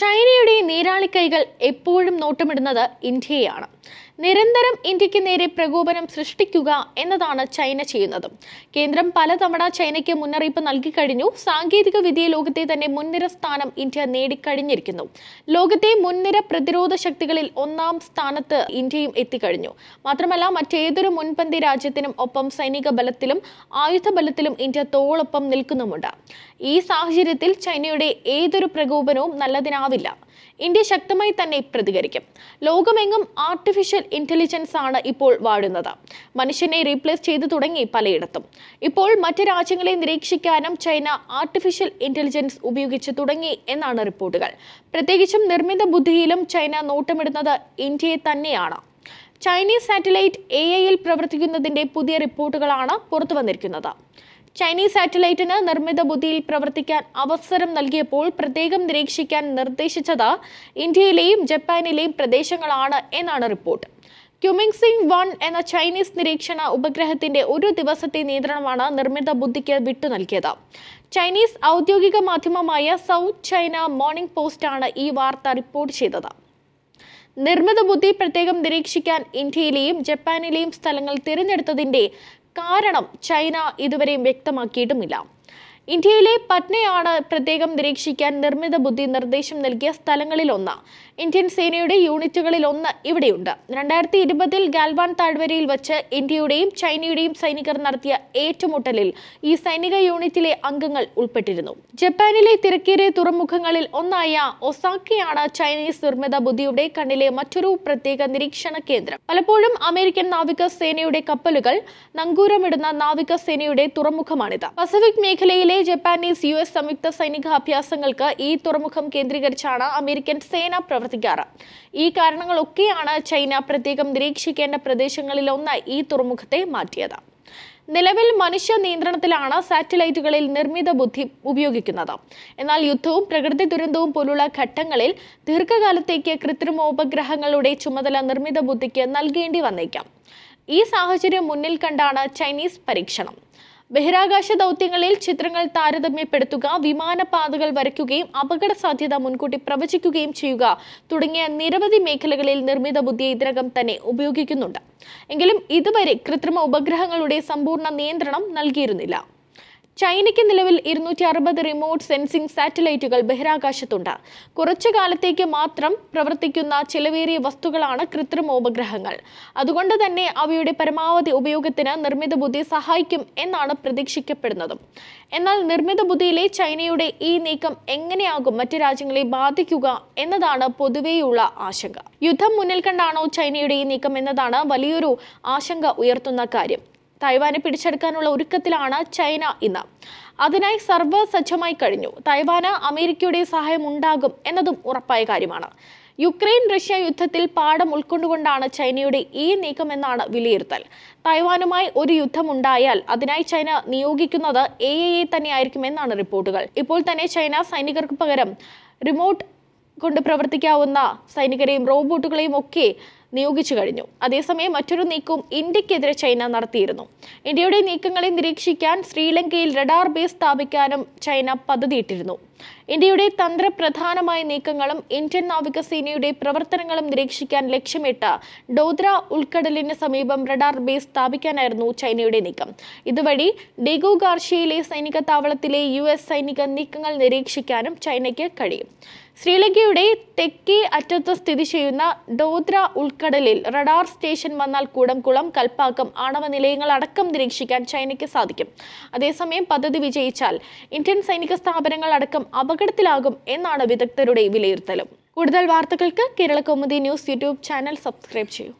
ചൈനയുടെ നീരാളിക്കൈകൾ എപ്പോഴും നോട്ടമിടുന്നത് ഇന്ത്യയെയാണ് നിരന്തരം ഇന്ത്യക്ക് നേരെ പ്രകോപനം സൃഷ്ടിക്കുക എന്നതാണ് ചൈന ചെയ്യുന്നത് കേന്ദ്രം പലതവണ ചൈനയ്ക്ക് മുന്നറിയിപ്പ് നൽകിക്കഴിഞ്ഞു സാങ്കേതിക വിദ്യ ലോകത്തെ തന്നെ മുൻനിര സ്ഥാനം ഇന്ത്യ നേടിക്കഴിഞ്ഞിരിക്കുന്നു ലോകത്തെ മുൻനിര പ്രതിരോധ ശക്തികളിൽ ഒന്നാം സ്ഥാനത്ത് ഇന്ത്യയും എത്തിക്കഴിഞ്ഞു മാത്രമല്ല മറ്റേതൊരു മുൻപന്തി രാജ്യത്തിനും ഒപ്പം സൈനിക ബലത്തിലും ആയുധ ബലത്തിലും ഇന്ത്യ തോളൊപ്പം നിൽക്കുന്നുമുണ്ട് ഈ സാഹചര്യത്തിൽ ചൈനയുടെ ഏതൊരു പ്രകോപനവും നല്ലതിനാവില്ല ഇന്ത്യ ശക്തമായി തന്നെ പ്രതികരിക്കും ലോകമെങ്ങും ആർട്ടിഫിഷ്യൽ ഇൻ്റലിജൻസ് ആണ് ഇപ്പോൾ വാഴുന്നത് മനുഷ്യനെ റീപ്ലേസ് ചെയ്തു തുടങ്ങി പലയിടത്തും ഇപ്പോൾ മറ്റു രാജ്യങ്ങളെ നിരീക്ഷിക്കാനും ചൈന ആർട്ടിഫിഷ്യൽ ഇൻ്റലിജൻസ് ഉപയോഗിച്ചു തുടങ്ങി എന്നാണ് റിപ്പോർട്ടുകൾ പ്രത്യേകിച്ചും നിർമ്മിത ബുദ്ധിയിലും ചൈന നോട്ടമിടുന്നത് ഇന്ത്യയെ തന്നെയാണ് ചൈനീസ് സാറ്റലൈറ്റ് എ ഐയിൽ പ്രവർത്തിക്കുന്നതിൻ്റെ പുതിയ റിപ്പോർട്ടുകളാണ് പുറത്തു വന്നിരിക്കുന്നത് ചൈനീസ് സാറ്റലൈറ്റിന് നിർമ്മിത ബുദ്ധിയിൽ പ്രവർത്തിക്കാൻ അവസരം നൽകിയപ്പോൾ പ്രത്യേകം നിരീക്ഷിക്കാൻ നിർദ്ദേശിച്ചത് ഇന്ത്യയിലെയും ജപ്പാനിലെയും പ്രദേശങ്ങളാണ് എന്നാണ് റിപ്പോർട്ട് ക്യുമിങ് സിംഗ് വൺ എന്ന ചൈനീസ് നിരീക്ഷണ ഉപഗ്രഹത്തിന്റെ ഒരു ദിവസത്തെ നിയന്ത്രണമാണ് നിർമ്മിത ബുദ്ധിക്ക് വിട്ടു നൽകിയത് ചൈനീസ് ഔദ്യോഗിക മാധ്യമമായ സൗത്ത് ചൈന മോർണിംഗ് പോസ്റ്റാണ് ഈ വാർത്ത റിപ്പോർട്ട് ചെയ്തത് നിർമ്മിത ബുദ്ധി പ്രത്യേകം നിരീക്ഷിക്കാൻ ഇന്ത്യയിലെയും ജപ്പാനിലെയും സ്ഥലങ്ങൾ തിരഞ്ഞെടുത്തതിന്റെ കാരണം ചൈന ഇതുവരെയും വ്യക്തമാക്കിയിട്ടുമില്ല ഇന്ത്യയിലെ പട്നയാണ് പ്രത്യേകം നിരീക്ഷിക്കാൻ നിർമ്മിത ബുദ്ധി നിർദ്ദേശം നൽകിയ സ്ഥലങ്ങളിലൊന്ന് ഇന്ത്യൻ സേനയുടെ യൂണിറ്റുകളിൽ ഒന്ന് ഇവിടെയുണ്ട് രണ്ടായിരത്തി ഇരുപതിൽ ഗാൽവാൻ താഴ്വരയിൽ വച്ച് ഇന്ത്യയുടെയും ചൈനയുടെയും സൈനികർ നടത്തിയ ഏറ്റുമുട്ടലിൽ ഈ സൈനിക യൂണിറ്റിലെ അംഗങ്ങൾ ഉൾപ്പെട്ടിരുന്നു ജപ്പാനിലെ തിരക്കേറിയ തുറമുഖങ്ങളിൽ ഒന്നായ ഒസാക്കയാണ് ചൈനീസ് നിർമ്മിത ബുദ്ധിയുടെ കണ്ണിലെ മറ്റൊരു പ്രത്യേക നിരീക്ഷണ കേന്ദ്രം പലപ്പോഴും അമേരിക്കൻ നാവിക സേനയുടെ കപ്പലുകൾ നങ്കൂരമിടുന്ന നാവിക സേനയുടെ തുറമുഖമാണിത് പസഫിക് മേഖലയിലെ ഇന്നലെ ജപ്പാനീസ് യു എസ് സംയുക്ത സൈനിക അഭ്യാസങ്ങൾക്ക് ഈ തുറമുഖം കേന്ദ്രീകരിച്ചാണ് അമേരിക്കൻ സേന പ്രവർത്തിക്കാറ് ഈ കാരണങ്ങളൊക്കെയാണ് ചൈന പ്രത്യേകം നിരീക്ഷിക്കേണ്ട പ്രദേശങ്ങളിലൊന്നായി ഈ തുറമുഖത്തെ മാറ്റിയത് നിലവിൽ മനുഷ്യ നിയന്ത്രണത്തിലാണ് സാറ്റലൈറ്റുകളിൽ നിർമ്മിത ബുദ്ധി ഉപയോഗിക്കുന്നത് എന്നാൽ യുദ്ധവും പ്രകൃതി ദുരന്തവും പോലുള്ള ഘട്ടങ്ങളിൽ ദീർഘകാലത്തേക്ക് കൃത്രിമോപഗ്രഹങ്ങളുടെ ചുമതല നിർമ്മിത ബുദ്ധിക്ക് നൽകേണ്ടി വന്നേക്കാം ഈ സാഹചര്യം മുന്നിൽ കണ്ടാണ് ചൈനീസ് പരീക്ഷണം ബഹിരാകാശ ദൗത്യങ്ങളിൽ ചിത്രങ്ങൾ താരതമ്യപ്പെടുത്തുക വിമാനപാതകൾ വരയ്ക്കുകയും അപകട സാധ്യത മുൻകൂട്ടി പ്രവചിക്കുകയും ചെയ്യുക തുടങ്ങിയ നിരവധി മേഖലകളിൽ നിർമ്മിത ബുദ്ധി ഇതിനകം തന്നെ ഉപയോഗിക്കുന്നുണ്ട് എങ്കിലും ഇതുവരെ കൃത്രിമ ഉപഗ്രഹങ്ങളുടെ സമ്പൂർണ്ണ നിയന്ത്രണം നൽകിയിരുന്നില്ല ചൈനയ്ക്ക് നിലവിൽ ഇരുന്നൂറ്റി അറുപത് റിമോട്ട് സെൻസിംഗ് സാറ്റലൈറ്റുകൾ ബഹിരാകാശത്തുണ്ട് കുറച്ചു കാലത്തേക്ക് മാത്രം പ്രവർത്തിക്കുന്ന ചിലവേറിയ വസ്തുക്കളാണ് കൃത്രിമോപഗ്രഹങ്ങൾ അതുകൊണ്ട് തന്നെ അവയുടെ പരമാവധി ഉപയോഗത്തിന് നിർമ്മിത ബുദ്ധി സഹായിക്കും എന്നാണ് പ്രതീക്ഷിക്കപ്പെടുന്നതും എന്നാൽ നിർമ്മിത ബുദ്ധിയിലെ ചൈനയുടെ ഈ നീക്കം എങ്ങനെയാകും മറ്റു രാജ്യങ്ങളെ ബാധിക്കുക എന്നതാണ് പൊതുവേയുള്ള ആശങ്ക യുദ്ധം മുന്നിൽ കണ്ടാണോ ചൈനയുടെ ഈ നീക്കം എന്നതാണ് വലിയൊരു ആശങ്ക ഉയർത്തുന്ന കാര്യം തായ്വാനെ പിടിച്ചെടുക്കാനുള്ള ഒരുക്കത്തിലാണ് ചൈന ഇന്ന് അതിനായി സജ്ജമായി കഴിഞ്ഞു തായ്വാന് അമേരിക്കയുടെ സഹായം ഉണ്ടാകും എന്നതും ഉറപ്പായ കാര്യമാണ് യുക്രൈൻ റഷ്യ യുദ്ധത്തിൽ പാഠം ഉൾക്കൊണ്ടുകൊണ്ടാണ് ചൈനയുടെ ഈ നീക്കമെന്നാണ് വിലയിരുത്തൽ തായ്വാനുമായി ഒരു യുദ്ധമുണ്ടായാൽ അതിനായി ചൈന നിയോഗിക്കുന്നത് എ എ എ തന്നെയായിരിക്കുമെന്നാണ് റിപ്പോർട്ടുകൾ ഇപ്പോൾ തന്നെ ചൈന സൈനികർക്ക് പകരം റിമോട്ട് കൊണ്ട് പ്രവർത്തിക്കാവുന്ന സൈനികരെയും റോബോട്ടുകളെയും ഒക്കെ നിയോഗിച്ചു കഴിഞ്ഞു അതേസമയം മറ്റൊരു നീക്കവും ഇന്ത്യക്കെതിരെ ചൈന നടത്തിയിരുന്നു ഇന്ത്യയുടെ നീക്കങ്ങളെ നിരീക്ഷിക്കാൻ ശ്രീലങ്കയിൽ റഡാർ ബേസ് സ്ഥാപിക്കാനും ചൈന പദ്ധതിയിട്ടിരുന്നു ഇന്ത്യയുടെ തന്ത്രപ്രധാനമായ നീക്കങ്ങളും ഇന്ത്യൻ നാവികസേനയുടെ പ്രവർത്തനങ്ങളും നിരീക്ഷിക്കാൻ ലക്ഷ്യമിട്ട ഡോദ്ര ഉൾക്കടലിന് സമീപം റഡാർ ബേസ് സ്ഥാപിക്കാനായിരുന്നു ചൈനയുടെ നീക്കം ഇതുവഴി ഡെഗു ഗാർഷ്യയിലെ സൈനിക താവളത്തിലെ യു സൈനിക നീക്കങ്ങൾ നിരീക്ഷിക്കാനും ചൈനയ്ക്ക് കഴിയും ശ്രീലങ്കയുടെ തെക്കേ അറ്റത്ത് സ്ഥിതി ചെയ്യുന്ന ഡോദ്ര ഉൾക്കടലിൽ റഡാർ സ്റ്റേഷൻ വന്നാൽ കൂടംകുളം കൽപ്പാക്കം ആണവ നിലയങ്ങൾ അടക്കം നിരീക്ഷിക്കാൻ ചൈനയ്ക്ക് സാധിക്കും അതേസമയം പദ്ധതി വിജയിച്ചാൽ ഇന്ത്യൻ സൈനിക സ്ഥാപനങ്ങൾ അടക്കം അപകടത്തിലാകും എന്നാണ് വിദഗ്ധരുടെ വിലയിരുത്തലും കൂടുതൽ വാർത്തകൾക്ക് Kerala Kaumudi news YouTube channel subscribe ചെയ്യൂ